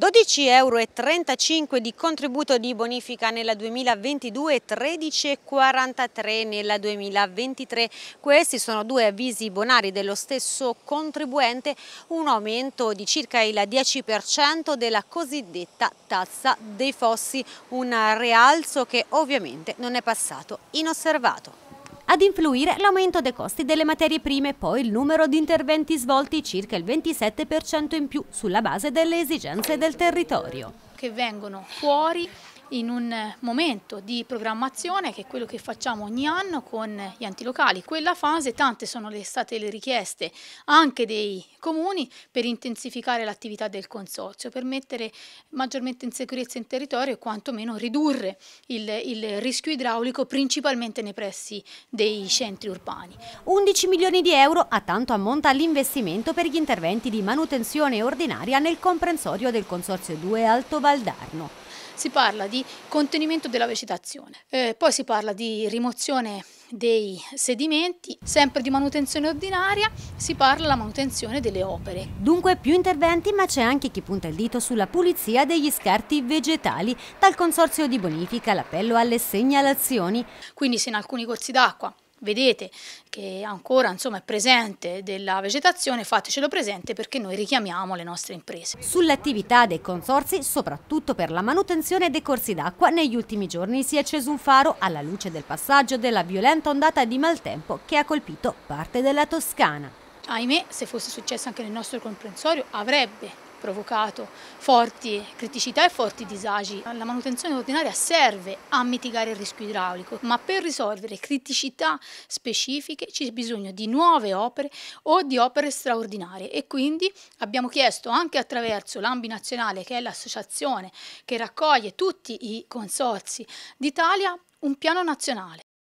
12,35 euro di contributo di bonifica nella 2022 e 13,43 nella 2023. Questi sono due avvisi bonari dello stesso contribuente, un aumento di circa il 10% della cosiddetta tassa dei fossi, un rialzo che ovviamente non è passato inosservato. Ad influire l'aumento dei costi delle materie prime, poi il numero di interventi svolti circa il 27% in più sulla base delle esigenze del territorio. Che vengono fuori in un momento di programmazione che è quello che facciamo ogni anno con gli antilocali. Quella fase tante sono state le richieste anche dei comuni per intensificare l'attività del consorzio, per mettere maggiormente in sicurezza il territorio e quantomeno ridurre il, il rischio idraulico principalmente nei pressi dei centri urbani. 11 milioni di euro a tanto ammonta l'investimento per gli interventi di manutenzione ordinaria nel comprensorio del Consorzio 2 Alto Valdarno si parla di contenimento della vegetazione, eh, poi si parla di rimozione dei sedimenti, sempre di manutenzione ordinaria si parla della manutenzione delle opere. Dunque più interventi ma c'è anche chi punta il dito sulla pulizia degli scarti vegetali, dal consorzio di bonifica l'appello alle segnalazioni. Quindi se in alcuni corsi d'acqua vedete che ancora insomma, è presente della vegetazione, fatecelo presente perché noi richiamiamo le nostre imprese. Sull'attività dei consorsi, soprattutto per la manutenzione dei corsi d'acqua, negli ultimi giorni si è acceso un faro alla luce del passaggio della violenta ondata di maltempo che ha colpito parte della Toscana. Ahimè, se fosse successo anche nel nostro comprensorio, avrebbe provocato forti criticità e forti disagi. La manutenzione ordinaria serve a mitigare il rischio idraulico, ma per risolvere criticità specifiche c'è bisogno di nuove opere o di opere straordinarie e quindi abbiamo chiesto anche attraverso l'Ambi Nazionale, che è l'associazione che raccoglie tutti i consorzi d'Italia, un piano nazionale